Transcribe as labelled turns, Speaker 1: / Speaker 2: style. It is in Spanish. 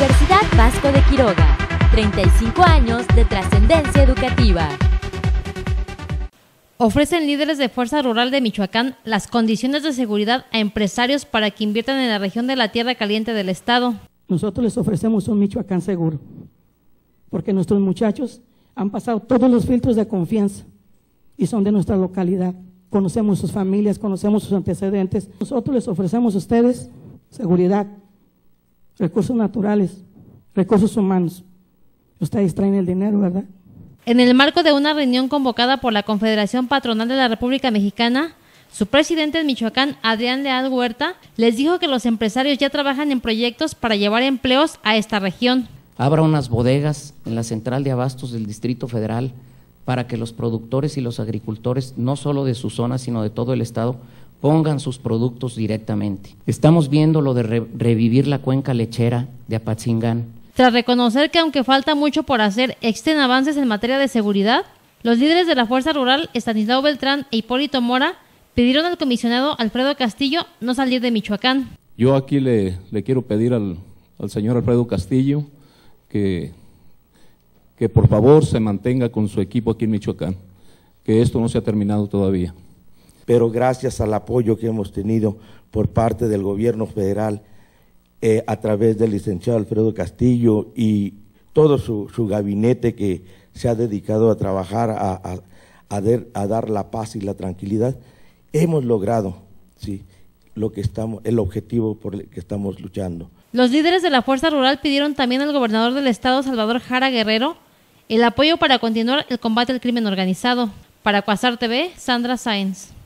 Speaker 1: Universidad Vasco de Quiroga, 35 años de trascendencia educativa. Ofrecen líderes de Fuerza Rural de Michoacán las condiciones de seguridad a empresarios para que inviertan en la región de la Tierra Caliente del Estado.
Speaker 2: Nosotros les ofrecemos un Michoacán seguro, porque nuestros muchachos han pasado todos los filtros de confianza y son de nuestra localidad. Conocemos sus familias, conocemos sus antecedentes. Nosotros les ofrecemos a ustedes seguridad, recursos naturales, recursos humanos. Ustedes traen el dinero, ¿verdad?
Speaker 1: En el marco de una reunión convocada por la Confederación Patronal de la República Mexicana, su presidente de Michoacán, Adrián Leal Huerta, les dijo que los empresarios ya trabajan en proyectos para llevar empleos a esta región.
Speaker 3: Abra unas bodegas en la central de abastos del Distrito Federal para que los productores y los agricultores, no solo de su zona, sino de todo el Estado, pongan sus productos directamente. Estamos viendo lo de revivir la cuenca lechera de Apatzingán.
Speaker 1: Tras reconocer que aunque falta mucho por hacer, existen avances en materia de seguridad, los líderes de la Fuerza Rural, Estanislao Beltrán e Hipólito Mora, pidieron al comisionado Alfredo Castillo no salir de Michoacán.
Speaker 4: Yo aquí le, quiero pedir al, señor Alfredo Castillo que por favor se mantenga con su equipo aquí en Michoacán, que esto no se ha terminado todavía
Speaker 5: pero gracias al apoyo que hemos tenido por parte del gobierno federal eh, a través del licenciado Alfredo Castillo y todo su, gabinete que se ha dedicado a trabajar a, dar la paz y la tranquilidad, hemos logrado lo que estamos, el objetivo por el que estamos luchando.
Speaker 1: Los líderes de la Fuerza Rural pidieron también al gobernador del estado, Salvador Jara Guerrero, el apoyo para continuar el combate al crimen organizado. Para Cuasar TV, Sandra Sáenz.